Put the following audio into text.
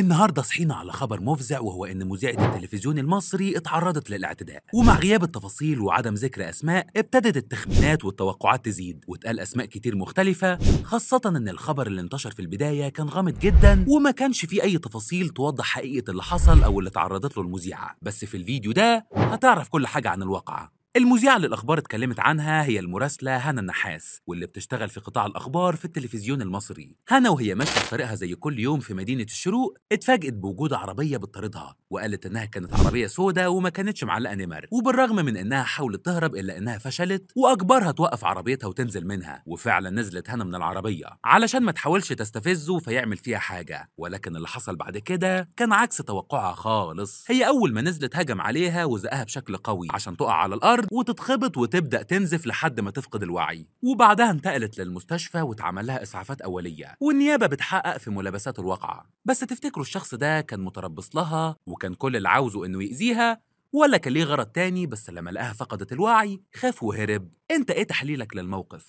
النهارده صحينا على خبر مفزع وهو ان مذيعه التلفزيون المصري اتعرضت للاعتداء ومع غياب التفاصيل وعدم ذكر اسماء ابتدت التخمينات والتوقعات تزيد واتقال اسماء كتير مختلفه خاصه ان الخبر اللي انتشر في البدايه كان غامض جدا وما كانش فيه اي تفاصيل توضح حقيقه اللي حصل او اللي تعرضت له المذيعه بس في الفيديو ده هتعرف كل حاجه عن الواقعه المذيعة اللي الأخبار اتكلمت عنها هي المراسلة هنا النحاس واللي بتشتغل في قطاع الأخبار في التلفزيون المصري هنا وهي ماشية في طريقها زي كل يوم في مدينة الشروق اتفاجئت بوجود عربية بتطاردها وقالت إنها كانت عربية سودة وما كانتش معلقة نمر وبالرغم من إنها حاولت تهرب إلا إنها فشلت وأجبرها توقف عربيتها وتنزل منها وفعلا نزلت هنا من العربية علشان ما تحاولش تستفزه فيعمل فيها حاجة ولكن اللي حصل بعد كده كان عكس توقعها خالص هي أول ما نزلت هجم عليها وزقها بشكل قوي عشان تقع على الأرض الأرض وتتخبط وتبدأ تنزف لحد ما تفقد الوعي وبعدها انتقلت للمستشفى واتعمل لها إسعافات أولية والنيابة بتحقق في ملابسات الواقعة بس تفتكروا الشخص ده كان متربص لها وكان كل اللي عاوزه إنه يأذيها ولا كان ليه غرض تاني بس لما لقاها فقدت الوعي خاف وهرب انت ايه تحليلك للموقف